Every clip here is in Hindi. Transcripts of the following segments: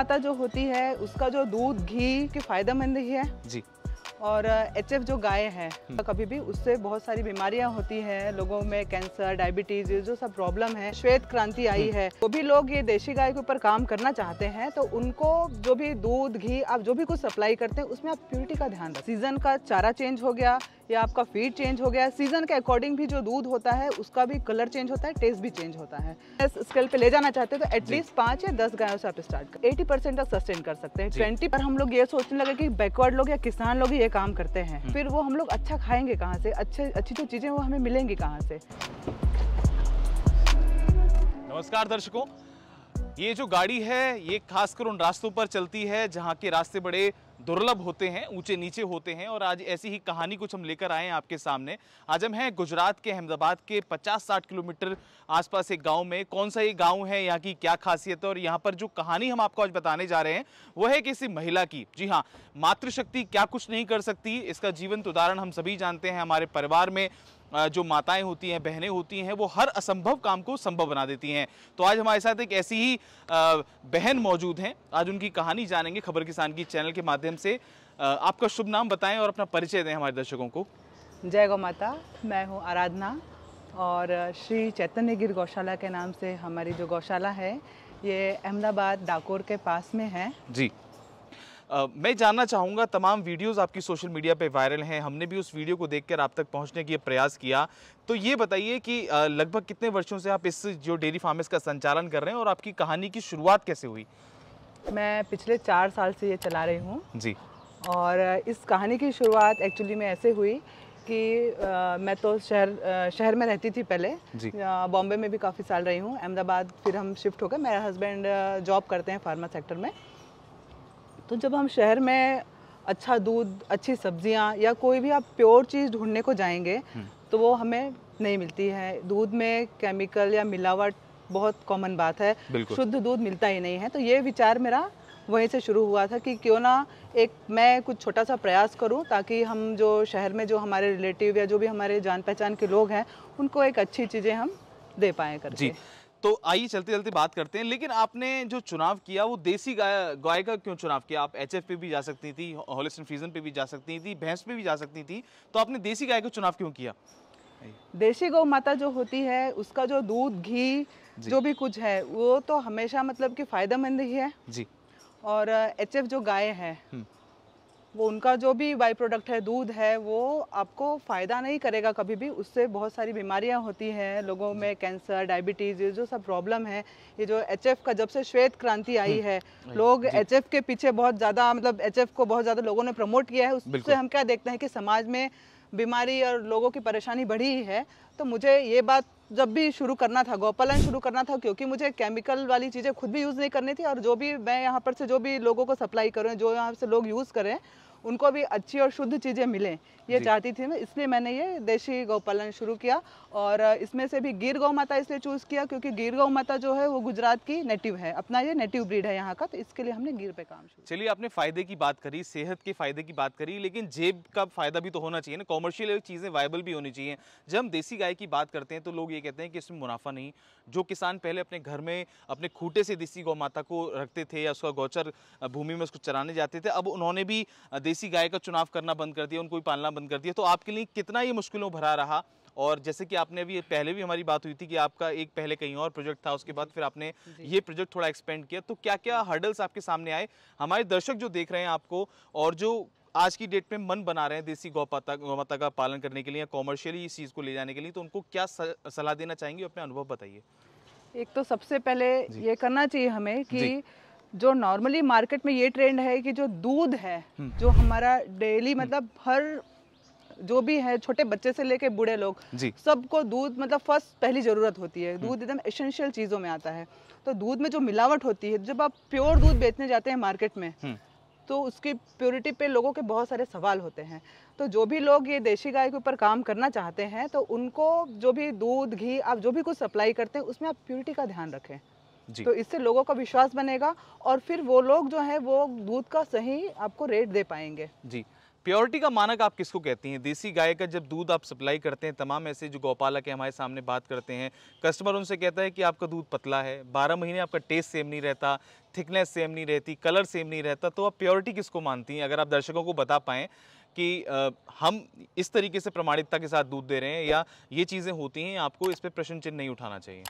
माता जो होती है उसका जो दूध घी के फायदेमंद ही है जी और एच जो गाय है हम्म। तो कभी भी उससे बहुत सारी बीमारियां होती हैं लोगों में कैंसर डायबिटीज जो सब प्रॉब्लम है श्वेत क्रांति आई हम्म। है वो भी लोग ये देशी गाय के ऊपर काम करना चाहते हैं तो उनको जो भी दूध घी आप जो भी कुछ सप्लाई करते हैं उसमें आप प्योरिटी का ध्यान रखें सीजन का चारा चेंज हो गया या आपका फीड चेंज हो गया सीज़न के अकॉर्डिंग भी जो दूध होता है उसका भी कलर चेंज होता है टेस्ट भी चेंज होता है इस स्केल पे ले जाना चाहते हैं तो एटलीस्ट पांच या दस गायों से आप स्टार्ट कर एटी परसेंट तक सस्टेन कर सकते हैं ट्वेंटी पर हम लोग ये सोचने लगे की बैकवर्ड लोग या किसान लोग ये काम करते हैं हम्म। फिर वो हम लोग अच्छा खाएंगे कहाँ से अच्छे अच्छी जो चीज़ें वो हमें मिलेंगी कहाँ से नमस्कार दर्शकों ये जो गाड़ी है ये खासकर उन रास्तों पर चलती है जहाँ के रास्ते बड़े दुर्लभ होते हैं ऊंचे नीचे होते हैं और आज ऐसी ही कहानी कुछ हम लेकर आए हैं आपके सामने आज हम हैं गुजरात के अहमदाबाद के 50-60 किलोमीटर आसपास एक गांव में कौन सा ये गांव है यहाँ की क्या खासियत है और यहाँ पर जो कहानी हम आपको आज बताने जा रहे हैं वो है किसी महिला की जी हाँ मातृशक्ति क्या कुछ नहीं कर सकती इसका जीवंत उदाहरण हम सभी जानते हैं हमारे परिवार में जो माताएं होती हैं बहनें होती हैं वो हर असंभव काम को संभव बना देती हैं तो आज हमारे साथ एक ऐसी ही बहन मौजूद हैं आज उनकी कहानी जानेंगे खबर किसान की चैनल के माध्यम से आपका शुभ नाम बताएं और अपना परिचय दें हमारे दर्शकों को जय गौ माता मैं हूँ आराधना और श्री चैतन्य गिर गौशाला के नाम से हमारी जो गौशाला है ये अहमदाबाद डाकोर के पास में है जी मैं जानना चाहूँगा तमाम वीडियोस आपकी सोशल मीडिया पे वायरल हैं हमने भी उस वीडियो को देखकर आप तक पहुँचने के प्रयास किया तो ये बताइए कि लगभग कितने वर्षों से आप इस जो डेयरी फार्मेस का संचालन कर रहे हैं और आपकी कहानी की शुरुआत कैसे हुई मैं पिछले चार साल से ये चला रही हूँ जी और इस कहानी की शुरुआत एक्चुअली में ऐसे हुई कि आ, मैं तो शहर शहर में रहती थी पहले बॉम्बे में भी काफ़ी साल रही हूँ अहमदाबाद फिर हम शिफ्ट हो गए मेरा हस्बैंड जॉब करते हैं फार्मा सेक्टर में तो जब हम शहर में अच्छा दूध अच्छी सब्जियाँ या कोई भी आप प्योर चीज़ ढूंढने को जाएंगे हम्म। तो वो हमें नहीं मिलती है दूध में केमिकल या मिलावट बहुत कॉमन बात है शुद्ध दूध मिलता ही नहीं है तो ये विचार मेरा वहीं से शुरू हुआ था कि क्यों ना एक मैं कुछ छोटा सा प्रयास करूं ताकि हम जो शहर में जो हमारे रिलेटिव या जो भी हमारे जान पहचान के लोग हैं उनको एक अच्छी चीज़ें हम दे पाएँ कर जी तो आइए चलते चलते बात करते हैं लेकिन आपने जो चुनाव किया वो देसी गाय गाय का क्यों चुनाव किया आप एच पे भी जा सकती थी होलिस्टन फ्रीजन पे भी जा सकती थी भैंस पे भी जा सकती थी तो आपने देसी गाय का चुनाव क्यों किया देशी गौ माता जो होती है उसका जो दूध घी जो भी कुछ है वो तो हमेशा मतलब कि फायदेमंद ही है जी और एच जो गाय है हम्म। वो उनका जो भी बाई प्रोडक्ट है दूध है वो आपको फ़ायदा नहीं करेगा कभी भी उससे बहुत सारी बीमारियां होती हैं लोगों में कैंसर डायबिटीज़ ये जो सब प्रॉब्लम है ये जो एच का जब से श्वेत क्रांति आई हम्म, है लोग एच के पीछे बहुत ज़्यादा मतलब एच को बहुत ज़्यादा लोगों ने प्रमोट किया है उससे हम क्या देखते हैं कि समाज में बीमारी और लोगों की परेशानी बढ़ी ही है तो मुझे ये बात जब भी शुरू करना था गोपालन शुरू करना था क्योंकि मुझे केमिकल वाली चीज़ें खुद भी यूज़ नहीं करनी थी और जो भी मैं यहाँ पर से जो भी लोगों को सप्लाई करूँ जो यहाँ से लोग यूज़ करें उनको भी अच्छी और शुद्ध चीज़ें मिलें ये चाहती थी ना इसलिए मैंने ये देशी गौ पालन शुरू किया और इसमें से भी गिर गौ माता इसलिए चूज़ किया क्योंकि गिर गौ माता जो है वो गुजरात की नेटिव है अपना ये नेटिव ब्रीड है यहाँ का तो इसके लिए हमने गिर पे काम शुरू चलिए आपने फ़ायदे की बात करी सेहत के फ़ायदे की बात करी लेकिन जेब का फ़ायदा भी तो होना चाहिए ना कॉमर्शियल चीज़ें वायबल भी होनी चाहिए जब हम देसी गाय की बात करते हैं तो लोग ये कहते हैं कि इसमें मुनाफा नहीं जो किसान पहले अपने घर में अपने खूटे से देसी गौ माता को रखते थे या उसका गौचर भूमि में उसको चराने जाते थे अब उन्होंने भी देसी गाय का चुनाव करना बंद कर दिया उनको भी पालना बंद कर दिया तो आपके लिए कितना ये मुश्किलों भरा रहा और जैसे कि आपने अभी पहले भी हमारी बात हुई थी कि आपका एक पहले कहीं और प्रोजेक्ट था उसके बाद फिर आपने ये प्रोजेक्ट थोड़ा एक्सपेंड किया तो क्या क्या हर्डल्स आपके सामने आए हमारे दर्शक जो देख रहे हैं आपको और जो आज की डेट में मन बना रहे हैं देसी गौपाता गौमाता का पालन करने के लिए या कॉमर्शियली इस चीज़ को ले जाने के लिए तो उनको क्या सलाह देना चाहेंगे अपने अनुभव बताइए एक तो सबसे पहले ये करना चाहिए हमें कि जो नॉर्मली मार्केट में ये ट्रेंड है कि जो दूध है हम्म। जो हमारा डेली हम्म। मतलब हर जो भी है छोटे बच्चे से लेके बूढ़े लोग सबको दूध मतलब फर्स्ट पहली जरूरत होती है हम्म। दूध एकदम एसेंशियल चीजों में आता है तो दूध में जो मिलावट होती है जब आप प्योर दूध बेचने जाते हैं मार्केट में तो उसकी प्योरिटी पे लोगों के बहुत सारे सवाल होते हैं तो जो भी लोग ये देशी गाय के ऊपर काम करना चाहते हैं तो उनको जो भी दूध घी आप जो भी कुछ सप्लाई करते हैं उसमें आप प्योरिटी का ध्यान रखें तो इससे लोगों का विश्वास बनेगा और फिर वो लोग जो है वो दूध का सही आपको रेट दे पाएंगे जी प्योरिटी का मानक आप किसको कहती हैं देसी गाय का जब दूध आप सप्लाई करते हैं तमाम ऐसे जो गोपालक है हमारे सामने बात करते हैं कस्टमर उनसे कहता है कि आपका दूध पतला है बारह महीने आपका टेस्ट सेम नहीं रहता थिकनेस सेम नहीं रहती कलर सेम नहीं रहता तो आप प्योरिटी किसको मानती हैं अगर आप दर्शकों को बता पाएँ कि आ, हम इस तरीके से प्रमाणिकता के साथ दूध दे रहे हैं या ये चीज़ें होती हैं आपको इस पर प्रश्न चिन्ह नहीं उठाना चाहिए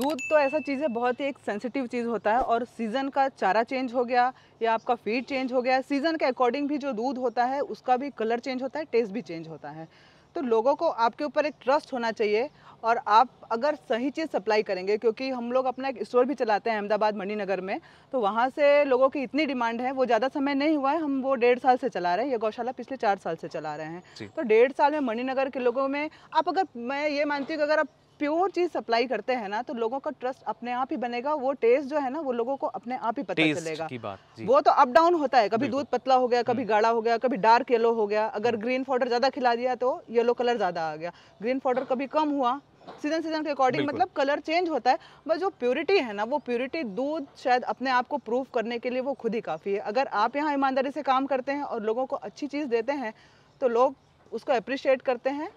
दूध तो ऐसा चीज़ है बहुत ही एक सेंसिटिव चीज़ होता है और सीज़न का चारा चेंज हो गया या आपका फीड चेंज हो गया सीज़न के अकॉर्डिंग भी जो दूध होता है उसका भी कलर चेंज होता है टेस्ट भी चेंज होता है तो लोगों को आपके ऊपर एक ट्रस्ट होना चाहिए और आप अगर सही चीज़ सप्लाई करेंगे क्योंकि हम लोग अपना एक स्टोर भी चलाते हैं अहमदाबाद मंडी नगर में तो वहाँ से लोगों की इतनी डिमांड है वो ज़्यादा समय नहीं हुआ है हम वो डेढ़ साल से चला रहे हैं ये गौशाला पिछले चार साल से चला रहे हैं तो डेढ़ साल में मणिनगर नगर के लोगों में आप अगर मैं ये मानती हूँ कि अगर आप प्योर चीज सप्लाई करते हैं ना तो लोगों का ट्रस्ट अपने आप ही बनेगा वो टेस्ट जो है ना वो लोगों को अपने आप ही पता चलेगा की बात वो तो अप डाउन होता है कभी दूध पतला हो गया कभी हम्म। गाढ़ा हो गया कभी डार्क येलो हो गया अगर ग्रीन पाउडर ज्यादा खिला दिया तो येलो कलर ज्यादा आ गया ग्रीन पाउडर कभी कम हुआ सीजन सीजन के अकॉर्डिंग मतलब कलर चेंज होता है बस जो प्योरिटी है ना वो प्योरिटी दूध शायद अपने आप को प्रूव करने के लिए वो खुद ही काफ़ी है अगर आप यहाँ ईमानदारी से काम करते हैं और लोगों को अच्छी चीज़ देते हैं तो लोग उसको अप्रिशिएट करते हैं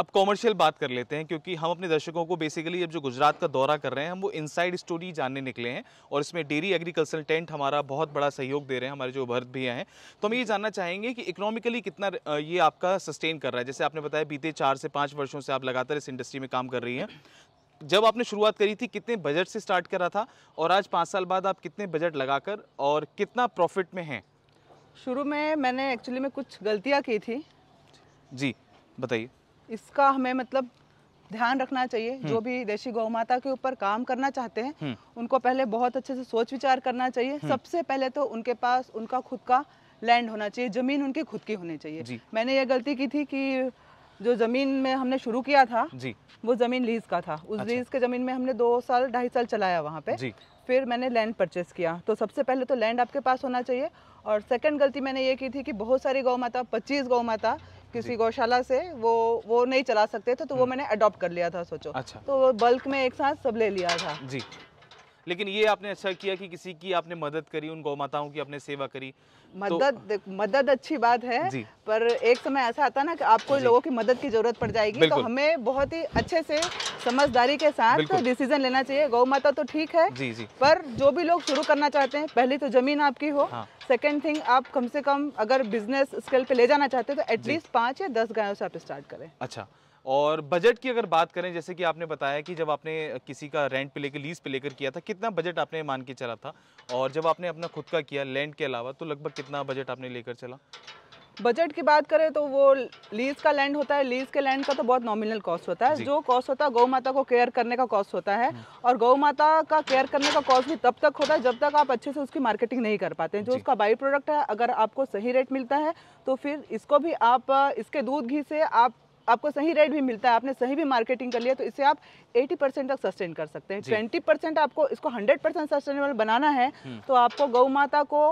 अब कॉमर्शियल बात कर लेते हैं क्योंकि हम अपने दर्शकों को बेसिकली अब जो गुजरात का दौरा कर रहे हैं हम वो इनसाइड स्टोरी जानने निकले हैं और इसमें डेयरी एग्रीकल्चर टेंट हमारा बहुत बड़ा सहयोग दे रहे हैं हमारे जो भरत भैया हैं तो हम ये जानना चाहेंगे कि इकोनॉमिकली कितना ये आपका सस्टेन कर रहा है जैसे आपने बताया बीते चार से पाँच वर्षों से आप लगातार इस इंडस्ट्री में काम कर रही हैं जब आपने शुरुआत करी थी कितने बजट से स्टार्ट करा था और आज पाँच साल बाद आप कितने बजट लगाकर और कितना प्रॉफिट में हैं शुरू में मैंने एक्चुअली में कुछ गलतियाँ की थी जी बताइए इसका हमें मतलब ध्यान रखना चाहिए हम्म। जो भी देशी गौ माता के ऊपर काम करना चाहते हैं हम्म। उनको पहले बहुत अच्छे से सोच विचार करना चाहिए हम्म। सबसे पहले तो उनके पास उनका खुद का लैंड होना चाहिए जमीन उनकी खुद की होनी चाहिए मैंने ये गलती की थी कि जो जमीन में हमने शुरू किया था जी। वो जमीन लीज का था उस अच्छा। लीज के जमीन में हमने दो साल ढाई साल चलाया वहाँ पे जी। फिर मैंने लैंड परचेस किया तो सबसे पहले तो लैंड आपके पास होना चाहिए और सेकंड गलती मैंने ये की थी कि बहुत सारी गौ माता पच्चीस गौ माता किसी गौशाला से वो वो नहीं चला सकते थे तो वो हम्म। मैंने अडॉप्ट कर लिया था सोचो अच्छा तो बल्क में एक साथ सब ले लिया था जी लेकिन ये आपने अच्छा किया कि किसी की आपने मदद करी उन गौ माताओं की आपने सेवा करी तो मदद तो, मदद अच्छी बात है पर एक समय ऐसा आता ना कि आपको लोगों की मदद की जरूरत पड़ जाएगी तो हमें बहुत ही अच्छे से समझदारी के साथ डिसीजन लेना चाहिए गौ माता तो ठीक है जी जी पर जो भी लोग शुरू करना चाहते हैं पहली तो जमीन आपकी हो सेकेंड हाँ। थिंग आप कम से कम अगर बिजनेस स्केल पे ले जाना चाहते हो तो एटलीस्ट पाँच या दस गायों से आप स्टार्ट करें अच्छा और बजट की अगर बात करें जैसे कि आपने बताया कि जब आपने किसी का रेंट पे लेकर लीज़ पे लेकर किया था कितना बजट आपने मान के चला था और जब आपने अपना खुद का किया लैंड के अलावा तो लगभग कितना बजट आपने लेकर चला बजट की बात करें तो वो लीज का लैंड होता है लीज के लैंड का तो बहुत नॉमिनल कॉस्ट होता है जो कॉस्ट होता है गौ माता को केयर करने का कॉस्ट होता है हम्म। और गौ माता का केयर करने का कॉस्ट भी तब तक होता है जब तक आप अच्छे से उसकी मार्केटिंग नहीं कर पाते हैं जो उसका बाई प्रोडक्ट है अगर आपको सही रेट मिलता है तो फिर इसको भी आप इसके दूध घी से आप आपको सही रेट भी मिलता है आपने सही भी मार्केटिंग कर लिया तो इससे आप 80 परसेंट तक सस्टेन कर सकते हैं 20 परसेंट आपको इसको 100 परसेंट सस्टेनेबल बनाना है हम्म। तो आपको गौ माता को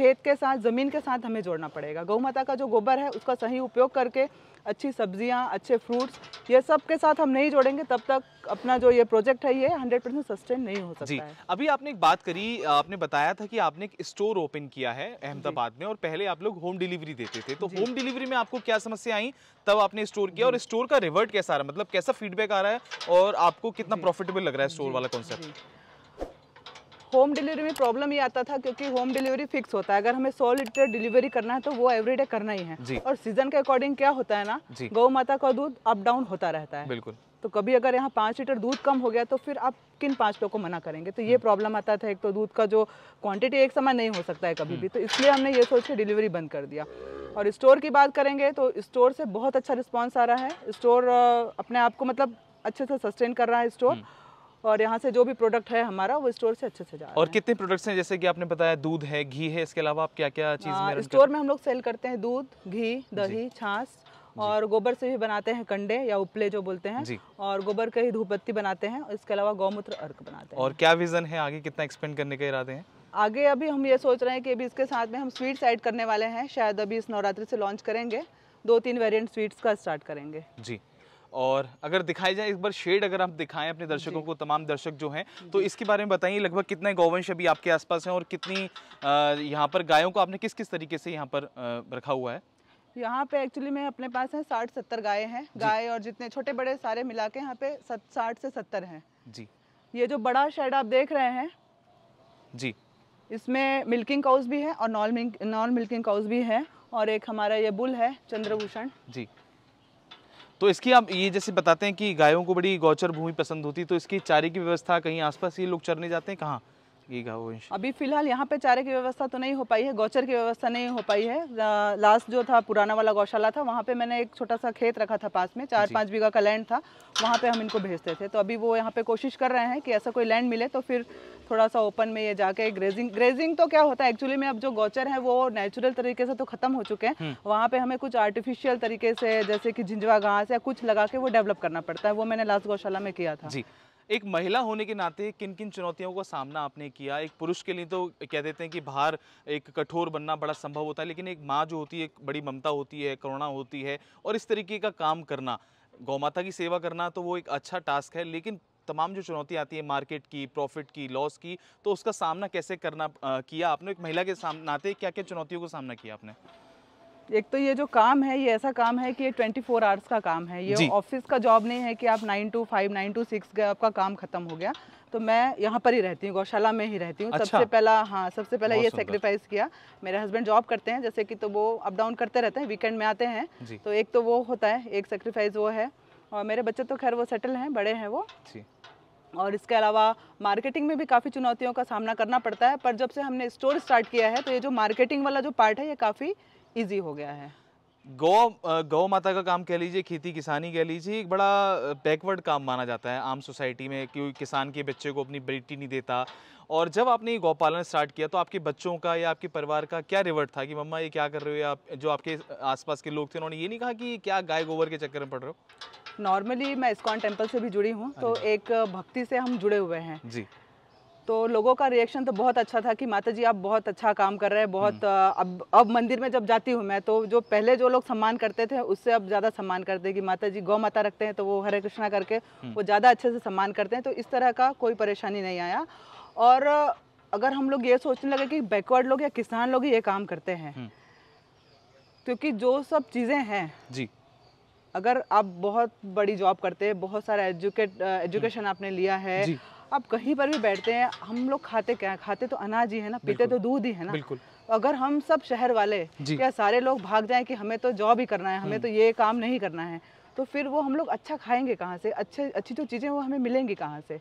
खेत के साथ ज़मीन के साथ हमें जोड़ना पड़ेगा गौ माता का जो गोबर है उसका सही उपयोग करके अच्छी सब्जियां अच्छे फ्रूट्स ये सब के साथ हम नहीं जोड़ेंगे तब तक अपना जो ये प्रोजेक्ट है ये 100 परसेंट सस्टेन नहीं हो सकता जी, है अभी आपने एक बात करी आपने बताया था कि आपने एक स्टोर ओपन किया है अहमदाबाद में और पहले आप लोग होम डिलीवरी देते थे तो होम डिलीवरी में आपको क्या समस्या आई तब आपने स्टोर किया और स्टोर का रिवर्ट कैसा आ रहा है मतलब कैसा फीडबैक आ रहा है और आपको कितना प्रॉफिटेबल लग रहा है स्टोर वाला कॉन्सेप्ट होम डिलीवरी में प्रॉब्लम ये आता था क्योंकि होम डिलीवरी फिक्स होता है अगर हमें सौ लीटर डिलीवरी करना है तो वो एवरीडे करना ही है और सीजन के अकॉर्डिंग क्या होता है ना गौ माता का दूध अप डाउन होता रहता है बिल्कुल तो कभी अगर यहाँ पाँच लीटर दूध कम हो गया तो फिर आप किन पाँच लोग को मना करेंगे तो ये प्रॉब्लम हम्म। आता था एक तो दूध का जो क्वांटिटी एक समय नहीं हो सकता है कभी भी हम्म। तो इसलिए हमने ये सोच के डिलीवरी बंद कर दिया और स्टोर की बात करेंगे तो स्टोर से बहुत अच्छा रिस्पॉन्स आ रहा है स्टोर अपने आप को मतलब अच्छे से सस्टेन कर रहा है स्टोर और यहाँ से जो भी प्रोडक्ट है हमारा वो स्टोर से अच्छे से जा रहा और कितने प्रोडक्ट्स हैं जैसे कि आपने बताया दूध है घी है इसके अलावा आप क्या क्या हाँ, चीज़ स्टोर में हम लोग सेल करते हैं दूध घी दही छाछ और गोबर से भी बनाते हैं कंडे या उपले जो बोलते हैं और गोबर के ही धूपबत्ती बनाते हैं इसके अलावा गौमूत्र अर्क बनाते हैं और क्या विजन है आगे कितना एक्सपेंड करने के इरादे हैं आगे अभी हम ये सोच रहे हैं कि अभी इसके साथ में हम स्वीट्स ऐड करने वाले हैं शायद अभी इस नवरात्रि से लॉन्च करेंगे दो तीन वेरिएंट स्वीट्स का स्टार्ट करेंगे जी और अगर दिखाई जाए एक बार शेड अगर आप दिखाएं अपने दर्शकों को तमाम दर्शक जो हैं तो इसके बारे में बताइए लगभग कितने गौवंश अभी आपके आसपास हैं और कितनी यहाँ पर गायों को आपने किस किस तरीके से यहाँ पर रखा हुआ है यहाँ पे एक्चुअली में अपने पास है साठ सत्तर गाय हैं गाय और जितने छोटे बड़े सारे मिला के यहाँ पे साठ से सत्तर हैं जी ये जो बड़ा शेड आप देख रहे हैं जी इसमें मिल्किंग काउस भी है और नॉन मिल्किंग काउस भी है और एक हमारा ये बुल है चंद्रभूषण जी तो इसकी आप ये जैसे बताते हैं कि गायों को बड़ी गौचर भूमि पसंद होती तो इसकी चारे की व्यवस्था कहीं आसपास ये लोग चरने जाते हैं कहाँ अभी फिलहाल यहाँ पे चारे की व्यवस्था तो नहीं हो पाई है गौचर की व्यवस्था नहीं हो पाई है लास्ट जो था पुराना वाला गौशाला था वहाँ पे मैंने एक छोटा सा खेत रखा था पास में चार पाँच बीघा का लैंड था वहाँ पे हम इनको भेजते थे तो अभी वो यहाँ पे कोशिश कर रहे हैं कि ऐसा कोई लैंड मिले तो फिर थोड़ा सा ओपन में ये जाके ग्रेजिंग ग्रेजिंग तो क्या होता है एक्चुअली में अब जो गोचर है वो नेचुरल तरीके से तो खत्म हो चुके हैं हम्म। वहाँ पे हमें कुछ आर्टिफिशियल तरीके से जैसे कि झिंझवा घास या कुछ लगा के वो डेवलप करना पड़ता है वो मैंने लास्ट गौशाला में किया था जी एक महिला होने के नाते किन किन चुनौतियों का सामना आपने किया एक पुरुष के लिए तो कह देते हैं कि बाहर एक कठोर बनना बड़ा संभव होता है लेकिन एक माँ जो होती है एक बड़ी ममता होती है करुणा होती है और इस तरीके का काम करना गौ माता की सेवा करना तो वो एक अच्छा टास्क है लेकिन तमाम जो चुनौतियाँ आती है मार्केट की प्रॉफिट की लॉस की तो उसका सामना कैसे करना आ, किया आपने एक महिला के नाते क्या क्या चुनौतियों का सामना किया आपने एक तो ये जो काम है ये ऐसा काम है कि ये 24 फोर आवर्स का काम है ये ऑफिस का जॉब नहीं है कि आप 9 टू 5 9 टू 6 गए आपका काम खत्म हो गया तो मैं यहाँ पर ही रहती हूँ गौशाला में ही रहती हूँ अच्छा। सबसे पहला हाँ सबसे पहला ये सेक्रीफाइस किया मेरे हस्बैंड जॉब करते हैं जैसे कि तो वो अप डाउन करते रहते हैं वीकेंड में आते हैं तो एक तो वो होता है एक सेक्रीफाइस वो है और मेरे बच्चे तो खैर वो सेटल हैं बड़े हैं वो और इसके अलावा मार्केटिंग में भी काफ़ी चुनौतियों का सामना करना पड़ता है पर जब से हमने स्टोर स्टार्ट किया है तो ये जो मार्केटिंग वाला जो पार्ट है ये काफ़ी ईजी हो गया है गौ गौ माता का काम कह लीजिए खेती किसानी कह लीजिए एक बड़ा बैकवर्ड काम माना जाता है आम सोसाइटी में क्योंकि किसान के बच्चे को अपनी बेटी नहीं देता और जब आपने ये पालन स्टार्ट किया तो आपके बच्चों का या आपके परिवार का क्या रिवर्ट था कि मम्मा ये क्या कर रहे हो या जो आपके आसपास के लोग थे उन्होंने ये नहीं कहा कि क्या गाय गोबर के चक्कर में पड़ रहे हो नॉर्मली मैं इस्कॉन टेम्पल से भी जुड़ी हूँ तो एक भक्ति से हम जुड़े हुए हैं जी तो लोगों का रिएक्शन तो बहुत अच्छा था कि माता जी आप बहुत अच्छा काम कर रहे हैं बहुत हम्म। अब अब मंदिर में जब जाती हूँ मैं तो जो पहले जो लोग सम्मान करते थे उससे अब ज़्यादा सम्मान करते हैं कि माता जी गौ माता रखते हैं तो वो हरे कृष्णा करके हम्म। वो ज़्यादा अच्छे से सम्मान करते हैं तो इस तरह का कोई परेशानी नहीं आया और अगर हम लोग ये सोचने लगे कि बैकवर्ड लोग या किसान लोग ये काम करते हैं हम्म। क्योंकि जो सब चीज़ें हैं जी अगर आप बहुत बड़ी जॉब करते हैं बहुत सारा एजुकेट एजुकेशन आपने लिया है आप कहीं पर भी बैठते हैं हम लोग खाते क्या खाते तो अनाज ही है ना पीते तो दूध ही है ना बिल्कुल अगर हम सब शहर वाले या सारे लोग भाग जाएं कि हमें तो जॉब ही करना है हमें हम्म। तो ये काम नहीं करना है तो फिर वो हम लोग अच्छा खाएंगे कहाँ से अच्छे अच्छी जो चीज़ें वो हमें मिलेंगी कहाँ से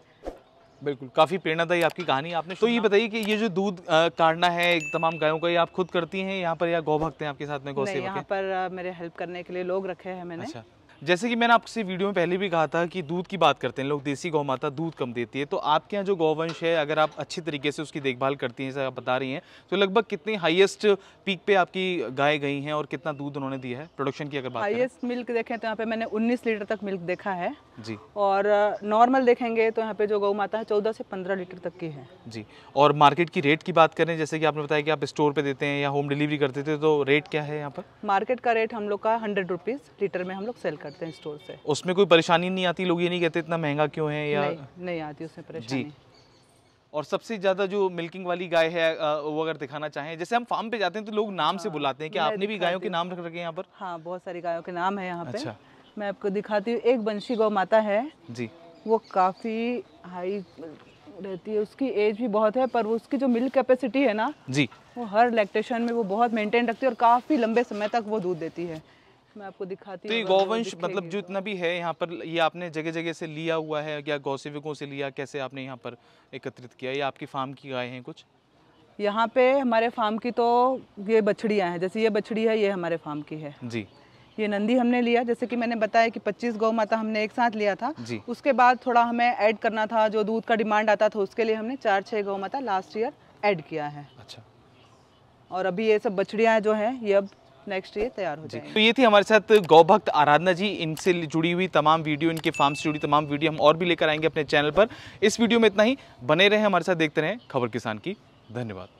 बिल्कुल काफ़ी प्रेरणादायी आपकी कहानी आपने तो ये बताइए कि ये जो दूध काटना है तमाम गायों का ये आप खुद करती हैं यहाँ पर या गौ भक्त हैं आपके साथ में गौ सेवक यहाँ पर मेरे हेल्प करने के लिए लोग रखे हैं मैंने अच्छा। जैसे कि मैंने आपसे वीडियो में पहले भी कहा था कि दूध की बात करते हैं लोग देसी गौ माता दूध कम देती है तो आपके यहाँ जो गौवंश है अगर आप अच्छी तरीके से उसकी देखभाल करती हैं जैसे आप बता रही हैं तो लगभग कितनी हाइएस्ट पीक पे आपकी गाय गई हैं और कितना दूध उन्होंने दिया है प्रोडक्शन की अगर बात हाइएस्ट मिल्क देखें तो यहाँ पे मैंने उन्नीस लीटर तक मिल्क देखा है जी और नॉर्मल देखेंगे तो यहाँ पे जो गौ माता है चौदह से पंद्रह लीटर तक की है जी और मार्केट की रेट की बात करें जैसे कि आपने बताया कि आप स्टोर पे देते हैं या होम डिलीवरी करते थे तो रेट क्या है यहाँ पर मार्केट का रेट हम लोग का हंड्रेड रुपीज लीटर में हम लोग सेल कर करते हैं स्टोर से उसमें कोई परेशानी नहीं आती लोग ये नहीं कहते इतना महंगा क्यों है या नहीं, नहीं आती उसमें परेशानी और सबसे ज़्यादा जो मिल्किंग वाली गाय है वो अगर दिखाना चाहें जैसे हम फार्म पे जाते हैं तो लोग नाम हाँ, से बुलाते हैं कि आपने भी गायों के नाम रख रखे हैं यहाँ पर हाँ बहुत सारी गायों के नाम है यहाँ पे अच्छा। मैं आपको दिखाती हूँ एक बंशी गौ माता है जी वो काफ़ी हाई रहती है उसकी एज भी बहुत है पर उसकी जो मिल्क कैपेसिटी है ना जी वो हर लैक्टेशन में वो बहुत मेंटेन रखती है और काफ़ी लंबे समय तक वो दूध देती है मैं आपको दिखाती तो गौवंश मतलब जो तो। इतना भी है यहाँ पर ये आपने जगह जगह से लिया हुआ है या गौसेविकों से लिया कैसे आपने यहाँ पर एकत्रित किया ये आपकी फार्म की गाय है कुछ यहाँ पे हमारे फार्म की तो ये बछड़ियाँ हैं जैसे ये बछड़ी है ये हमारे फार्म की है जी ये नंदी हमने लिया जैसे कि मैंने बताया कि 25 गौ माता हमने एक साथ लिया था जी। उसके बाद थोड़ा हमें ऐड करना था जो दूध का डिमांड आता था उसके लिए हमने चार छः गौ माता लास्ट ईयर ऐड किया है अच्छा और अभी ये सब बछड़ियाँ जो हैं ये अब नेक्स्ट डे तैयार हो जाएंगे तो ये थी हमारे साथ गौ भक्त आराधना जी इनसे जुड़ी हुई तमाम वीडियो इनके फार्म से जुड़ी तमाम वीडियो हम और भी लेकर आएंगे अपने चैनल पर इस वीडियो में इतना ही बने रहे हमारे साथ देखते रहे खबर किसान की धन्यवाद